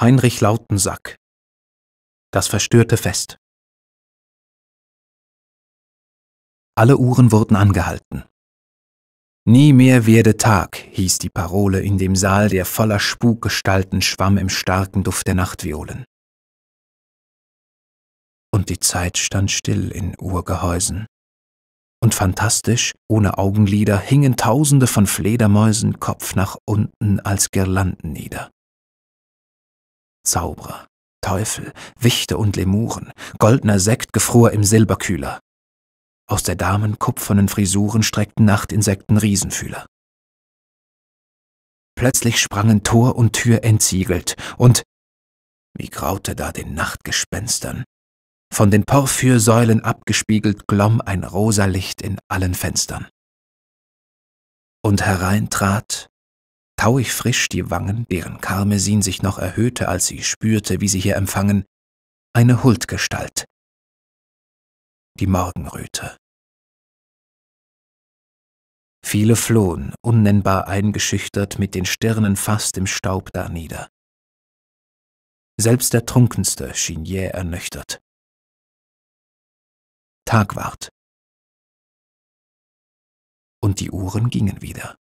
Heinrich Lautensack. Das verstörte Fest. Alle Uhren wurden angehalten. Nie mehr werde Tag, hieß die Parole in dem Saal, der voller Spukgestalten schwamm im starken Duft der Nachtviolen. Und die Zeit stand still in Uhrgehäusen. Und fantastisch, ohne Augenlider, hingen Tausende von Fledermäusen Kopf nach unten als Girlanden nieder. Zauberer, Teufel, Wichte und Lemuren, goldener Sekt gefror im Silberkühler. Aus der Damen kupfernen Frisuren streckten Nachtinsekten Riesenfühler. Plötzlich sprangen Tor und Tür entziegelt und wie graute da den Nachtgespenstern. Von den Porphyrsäulen abgespiegelt glomm ein rosa Licht in allen Fenstern. Und herein trat tauig frisch die Wangen, deren Karmesin sich noch erhöhte, als sie spürte, wie sie hier empfangen, eine Huldgestalt. Die Morgenröte. Viele flohen, unnennbar eingeschüchtert, mit den Stirnen fast im Staub darnieder. Selbst der Trunkenste schien jäh ernüchtert. Tag ward. Und die Uhren gingen wieder.